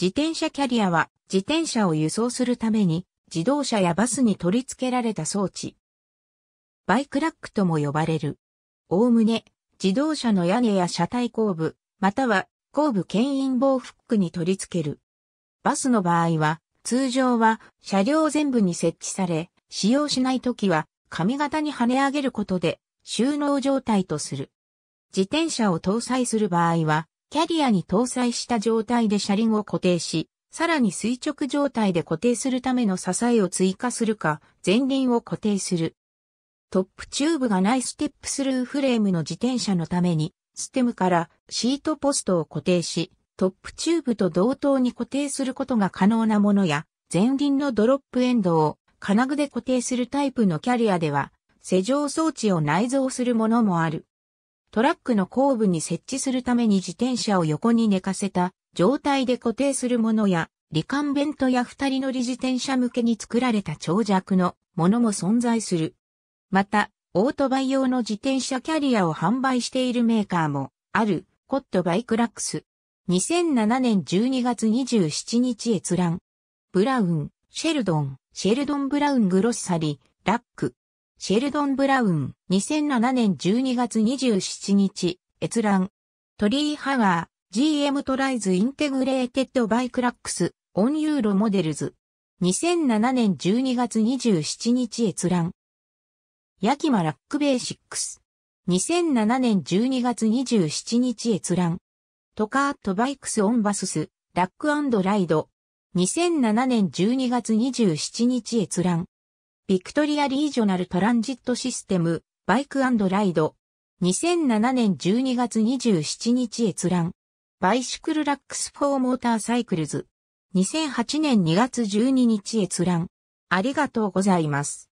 自転車キャリアは自転車を輸送するために自動車やバスに取り付けられた装置。バイクラックとも呼ばれる。おおむね自動車の屋根や車体後部、または後部牽引棒フックに取り付ける。バスの場合は通常は車両全部に設置され、使用しないときは髪型に跳ね上げることで収納状態とする。自転車を搭載する場合はキャリアに搭載した状態で車輪を固定し、さらに垂直状態で固定するための支えを追加するか、前輪を固定する。トップチューブがないステップスルーフレームの自転車のために、ステムからシートポストを固定し、トップチューブと同等に固定することが可能なものや、前輪のドロップエンドを金具で固定するタイプのキャリアでは、施錠装置を内蔵するものもある。トラックの後部に設置するために自転車を横に寝かせた状態で固定するものや、リカンベントや二人乗り自転車向けに作られた長尺のものも存在する。また、オートバイ用の自転車キャリアを販売しているメーカーもある、コットバイクラックス。2007年12月27日閲覧。ブラウン、シェルドン、シェルドンブラウングロッサリ、ラック。シェルドン・ブラウン、2007年12月27日、閲覧。トリー・ハガー、GM トライズ・インテグレーテッド・バイ・クラックス、オン・ユーロ・モデルズ。2007年12月27日閲覧。ヤキマ・ラック・ベーシックス。2007年12月27日閲覧。トカート・バイクス・オン・バスス、ラック・ライド。2007年12月27日閲覧。ビクトリア・リージョナル・トランジット・システム、バイクライド。2007年12月27日閲覧。バイシクル・ラックス・フォー・モーター・サイクルズ。2008年2月12日閲覧。ありがとうございます。